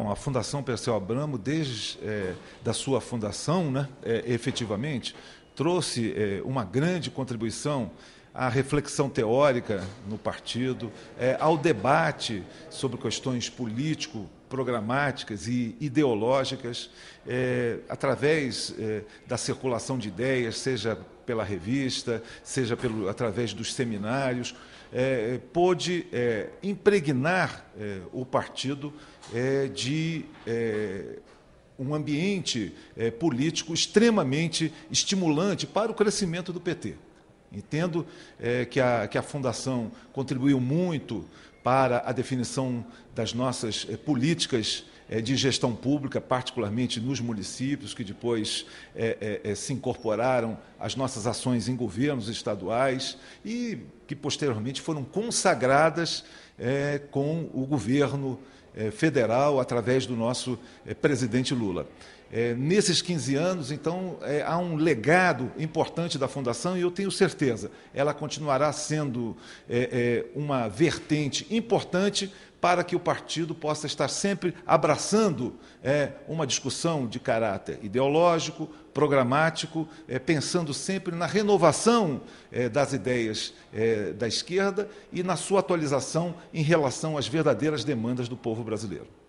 Bom, a Fundação Perseu Abramo, desde é, da sua fundação, né, é, efetivamente, trouxe é, uma grande contribuição à reflexão teórica no partido, é, ao debate sobre questões político programáticas e ideológicas, é, através é, da circulação de ideias, seja pela revista, seja pelo, através dos seminários, é, pôde é, impregnar é, o partido é, de um ambiente político extremamente estimulante para o crescimento do PT. Entendo é, que, a, que a Fundação contribuiu muito para a definição das nossas é, políticas é, de gestão pública, particularmente nos municípios, que depois é, se incorporaram às nossas ações em governos estaduais e que posteriormente foram consagradas com o governo eh, federal através do nosso eh, presidente Lula. É, nesses 15 anos, então, é, há um legado importante da Fundação e eu tenho certeza, ela continuará sendo é, uma vertente importante para que o partido possa estar sempre abraçando é, uma discussão de caráter ideológico, programático, é, pensando sempre na renovação é, das ideias é, da esquerda e na sua atualização em relação às verdadeiras demandas do povo brasileiro.